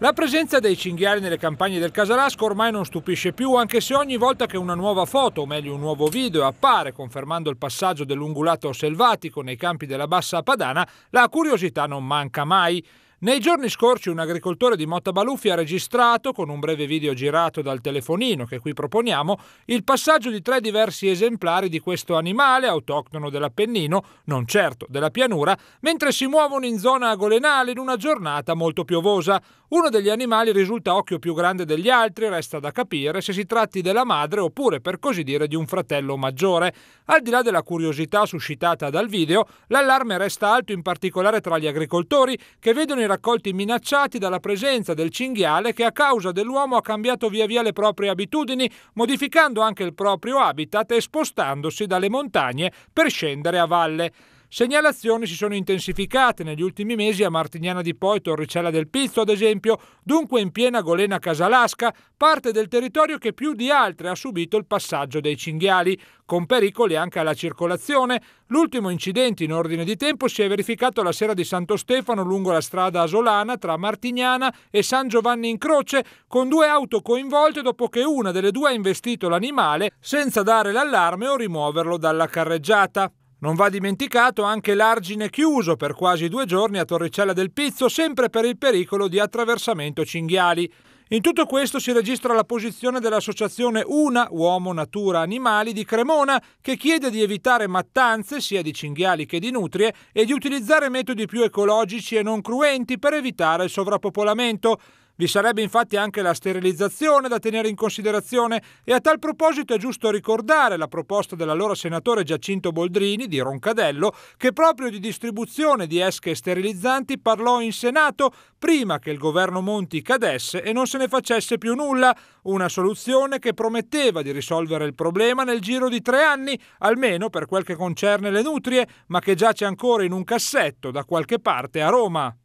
La presenza dei cinghiali nelle campagne del Casalasco ormai non stupisce più, anche se ogni volta che una nuova foto, o meglio un nuovo video, appare confermando il passaggio dell'ungulato selvatico nei campi della Bassa Padana, la curiosità non manca mai. Nei giorni scorsi un agricoltore di Motta Baluffi ha registrato, con un breve video girato dal telefonino che qui proponiamo, il passaggio di tre diversi esemplari di questo animale autoctono dell'Appennino, non certo della pianura, mentre si muovono in zona agolenale in una giornata molto piovosa. Uno degli animali risulta occhio più grande degli altri, resta da capire se si tratti della madre oppure per così dire di un fratello maggiore. Al di là della curiosità suscitata dal video, l'allarme resta alto in particolare tra gli agricoltori che vedono raccolti minacciati dalla presenza del cinghiale che a causa dell'uomo ha cambiato via via le proprie abitudini, modificando anche il proprio habitat e spostandosi dalle montagne per scendere a valle. Segnalazioni si sono intensificate negli ultimi mesi a Martignana di Poi, Torricella del Pizzo ad esempio, dunque in piena Golena Casalasca, parte del territorio che più di altre ha subito il passaggio dei cinghiali, con pericoli anche alla circolazione. L'ultimo incidente in ordine di tempo si è verificato la sera di Santo Stefano lungo la strada Asolana tra Martignana e San Giovanni in Croce, con due auto coinvolte dopo che una delle due ha investito l'animale senza dare l'allarme o rimuoverlo dalla carreggiata. Non va dimenticato anche l'argine chiuso per quasi due giorni a Torricella del Pizzo, sempre per il pericolo di attraversamento cinghiali. In tutto questo si registra la posizione dell'associazione Una Uomo Natura Animali di Cremona che chiede di evitare mattanze sia di cinghiali che di nutrie e di utilizzare metodi più ecologici e non cruenti per evitare il sovrappopolamento. Vi sarebbe infatti anche la sterilizzazione da tenere in considerazione e a tal proposito è giusto ricordare la proposta dell'allora senatore Giacinto Boldrini di Roncadello che proprio di distribuzione di esche sterilizzanti parlò in Senato prima che il governo Monti cadesse e non se ne facesse più nulla, una soluzione che prometteva di risolvere il problema nel giro di tre anni, almeno per quel che concerne le nutrie, ma che giace ancora in un cassetto da qualche parte a Roma.